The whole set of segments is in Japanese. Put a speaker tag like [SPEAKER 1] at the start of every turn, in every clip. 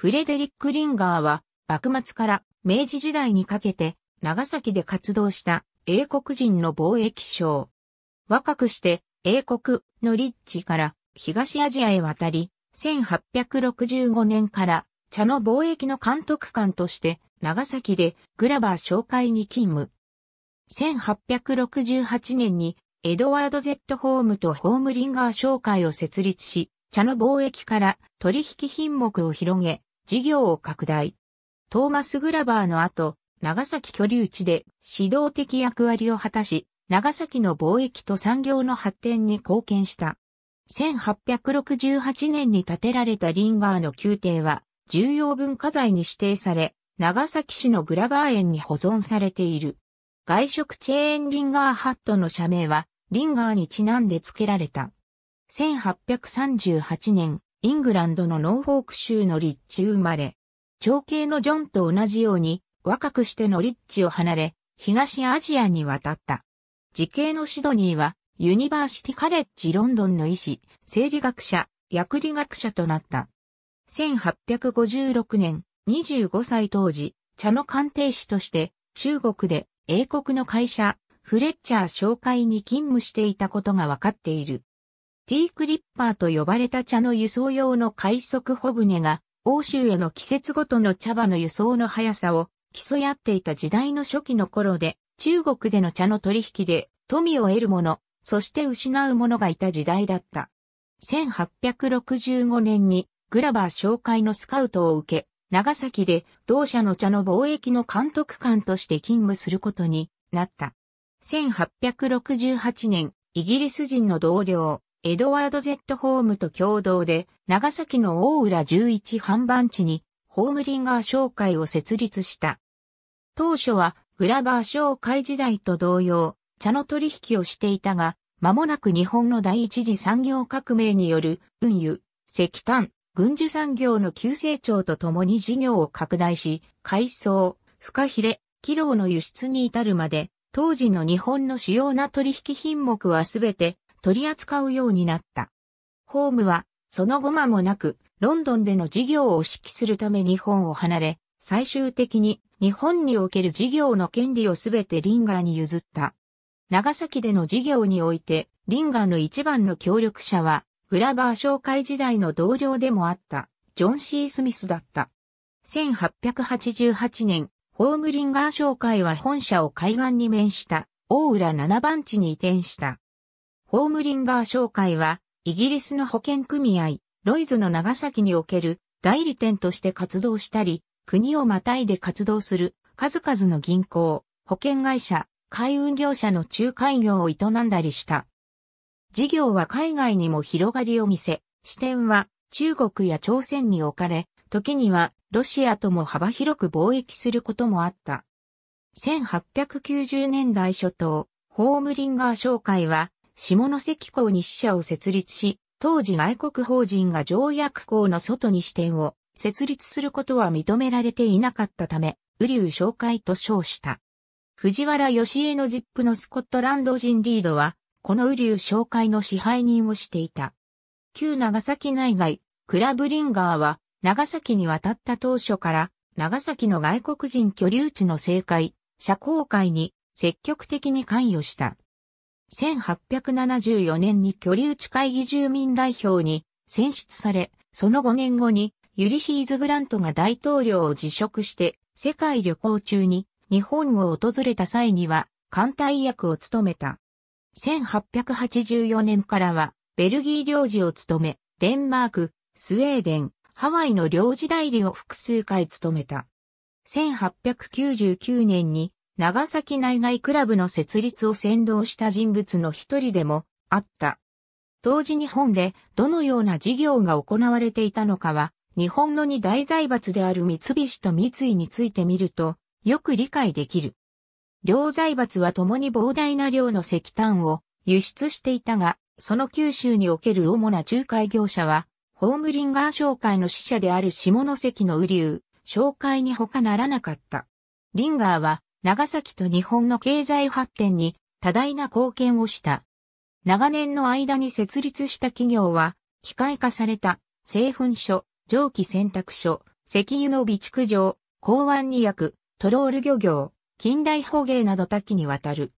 [SPEAKER 1] フレデリック・リンガーは、幕末から明治時代にかけて、長崎で活動した英国人の貿易商。若くして英国のリッチから東アジアへ渡り、1865年から茶の貿易の監督官として長崎でグラバー商会に勤務。1868年にエドワード・ゼット・ホームとホームリンガー商会を設立し、茶の貿易から取引品目を広げ、事業を拡大。トーマス・グラバーの後、長崎居留地で指導的役割を果たし、長崎の貿易と産業の発展に貢献した。1868年に建てられたリンガーの宮廷は重要文化財に指定され、長崎市のグラバー園に保存されている。外食チェーンリンガーハットの社名はリンガーにちなんで付けられた。1838年、イングランドのノーフォーク州のリッチ生まれ。長兄のジョンと同じように若くしてのリッチを離れ、東アジアに渡った。時系のシドニーは、ユニバーシティカレッジロンドンの医師、生理学者、薬理学者となった。1856年、25歳当時、茶の鑑定士として、中国で英国の会社、フレッチャー紹介に勤務していたことが分かっている。ティークリッパーと呼ばれた茶の輸送用の快速帆船が、欧州への季節ごとの茶葉の輸送の速さを競い合っていた時代の初期の頃で、中国での茶の取引で富を得る者、そして失う者がいた時代だった。1865年にグラバー紹介のスカウトを受け、長崎で同社の茶の貿易の監督官として勤務することになった。1868年、イギリス人の同僚、エドワード・ゼット・ホームと共同で、長崎の大浦11販売地に、ホームリンガー商会を設立した。当初は、グラバー商会時代と同様、茶の取引をしていたが、間もなく日本の第一次産業革命による運輸、石炭、軍需産業の急成長とともに事業を拡大し、海藻、フカヒレ、キロの輸出に至るまで、当時の日本の主要な取引品目はすべて取り扱うようになった。ホームは、その後間もなく、ロンドンでの事業を指揮するため日本を離れ、最終的に日本における事業の権利をすべてリンガーに譲った。長崎での事業において、リンガーの一番の協力者は、グラバー商会時代の同僚でもあった、ジョン・シー・スミスだった。1888年、ホームリンガー商会は本社を海岸に面した、大浦七番地に移転した。ホームリンガー商会は、イギリスの保険組合、ロイズの長崎における代理店として活動したり、国をまたいで活動する数々の銀行、保険会社、海運業者の仲介業を営んだりした。事業は海外にも広がりを見せ、視点は中国や朝鮮に置かれ、時にはロシアとも幅広く貿易することもあった。1890年代初頭、ホームリンガー商会は下関港に支社を設立し、当時外国法人が条約港の外に支店を設立することは認められていなかったため、ュー紹介と称した。藤原義江のジップのスコットランド人リードは、このュー紹介の支配人をしていた。旧長崎内外、クラブリンガーは、長崎に渡った当初から、長崎の外国人居留地の政界、社交界に積極的に関与した。1874年に居留地会議住民代表に選出され、その5年後にユリシーズ・グラントが大統領を辞職して世界旅行中に日本を訪れた際には艦隊役を務めた。1884年からはベルギー領事を務め、デンマーク、スウェーデン、ハワイの領事代理を複数回務めた。1899年に長崎内外クラブの設立を先導した人物の一人でもあった。当時日本でどのような事業が行われていたのかは、日本の二大財閥である三菱と三井について見ると、よく理解できる。両財閥は共に膨大な量の石炭を輸出していたが、その九州における主な仲介業者は、ホームリンガー商会の使者である下関の雨竜、商会に他ならなかった。リンガーは長崎と日本の経済発展に多大な貢献をした。長年の間に設立した企業は、機械化された、製粉所、蒸気洗濯所、石油の備蓄場、港湾に役、トロール漁業、近代捕鯨など多岐にわたる。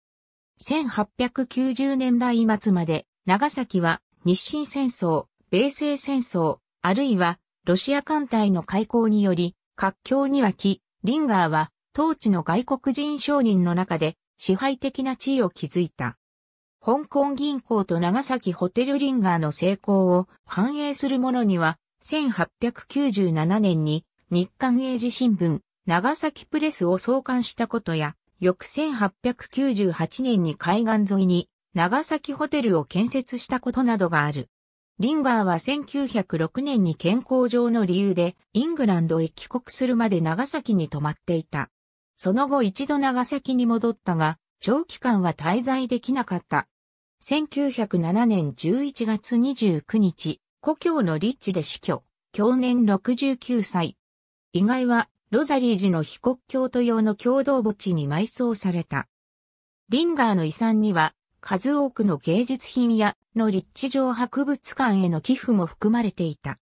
[SPEAKER 1] 1890年代末まで、長崎は日清戦争、米西戦争、あるいはロシア艦隊の開港により、活況に沸き、リンガーは当地の外国人商人の中で支配的な地位を築いた。香港銀行と長崎ホテルリンガーの成功を反映するものには、1897年に日刊英字新聞、長崎プレスを創刊したことや、翌1898年に海岸沿いに長崎ホテルを建設したことなどがある。リンガーは1906年に健康上の理由でイングランドへ帰国するまで長崎に泊まっていた。その後一度長崎に戻ったが、長期間は滞在できなかった。1907年11月29日、故郷の立地で死去、去年69歳。意外は、ロザリー寺の被告教徒用の共同墓地に埋葬された。リンガーの遺産には、数多くの芸術品や、の立地上博物館への寄付も含まれていた。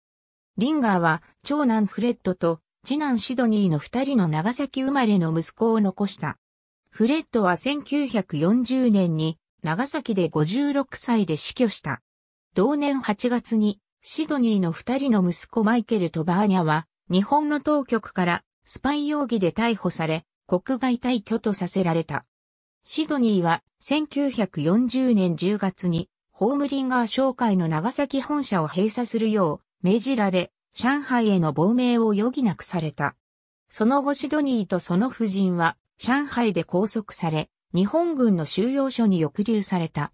[SPEAKER 1] リンガーは、長男フレッドと、次男シドニーの二人の長崎生まれの息子を残した。フレッドは1940年に長崎で56歳で死去した。同年8月にシドニーの二人の息子マイケルとバーニャは日本の当局からスパイ容疑で逮捕され国外退去とさせられた。シドニーは1940年10月にホームリンガー商会の長崎本社を閉鎖するよう命じられ上海への亡命を余儀なくされた。その後シドニーとその夫人は、上海で拘束され、日本軍の収容所に抑留された。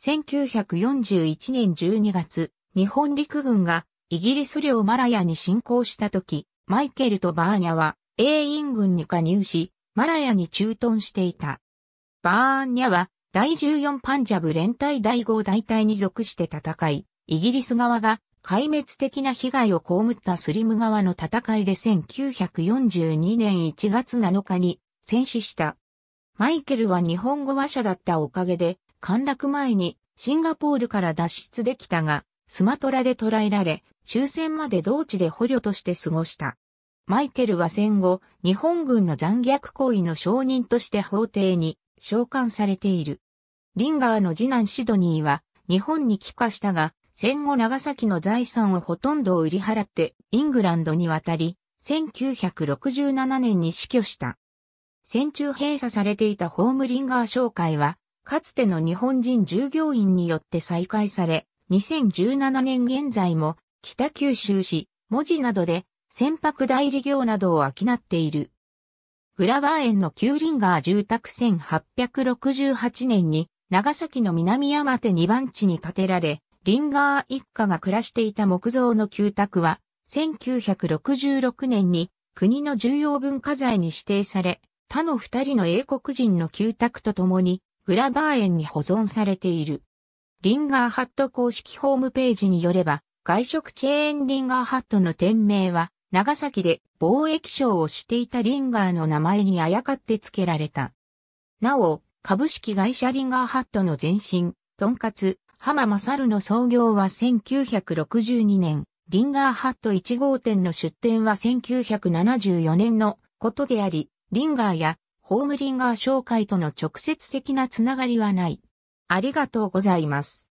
[SPEAKER 1] 1941年12月、日本陸軍がイギリス領マラヤに侵攻した時、マイケルとバーニャは英印軍に加入し、マラヤに駐屯していた。バーニャは第14パンジャブ連隊第5大隊に属して戦い、イギリス側が壊滅的な被害を被ったスリム川の戦いで1942年1月7日に戦死した。マイケルは日本語話者だったおかげで、陥落前にシンガポールから脱出できたが、スマトラで捕らえられ、終戦まで同地で捕虜として過ごした。マイケルは戦後、日本軍の残虐行為の証人として法廷に召喚されている。リンガーの次男シドニーは日本に帰化したが、戦後長崎の財産をほとんど売り払ってイングランドに渡り、1967年に死去した。戦中閉鎖されていたホームリンガー商会は、かつての日本人従業員によって再開され、2017年現在も北九州市、文字などで船舶代理業などを商っている。グラバー園の旧リンガー住宅1868年に長崎の南山手2番地に建てられ、リンガー一家が暮らしていた木造の旧宅は、1966年に国の重要文化財に指定され、他の二人の英国人の旧宅と共に、グラバー園に保存されている。リンガーハット公式ホームページによれば、外食チェーンリンガーハットの店名は、長崎で貿易商をしていたリンガーの名前にあやかって付けられた。なお、株式会社リンガーハットの前身、トンカツ、浜正るの創業は1962年、リンガーハット1号店の出店は1974年のことであり、リンガーやホームリンガー紹介との直接的なつながりはない。ありがとうございます。